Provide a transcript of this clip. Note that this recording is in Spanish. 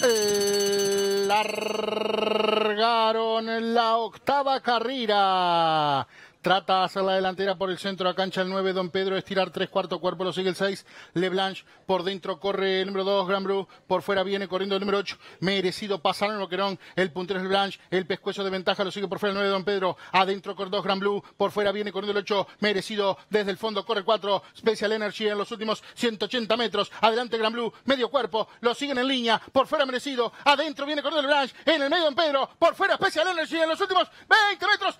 largaron la octava carrera. Trata de hacer la delantera por el centro a cancha el 9, Don Pedro, estirar tres cuarto cuerpo, lo sigue el 6, Leblanche, por dentro corre el número 2, Blue. por fuera viene corriendo el número 8, merecido pasaron lo que el puntero es Leblanche, el pescuezo de ventaja lo sigue por fuera el 9, Don Pedro, adentro corre 2, Blue. por fuera viene corriendo el 8, merecido, desde el fondo corre 4, Special Energy en los últimos 180 metros, adelante Gran Blue. medio cuerpo, lo siguen en línea, por fuera merecido, adentro viene corriendo Leblanche, en el medio Don Pedro, por fuera Special Energy en los últimos 20 metros,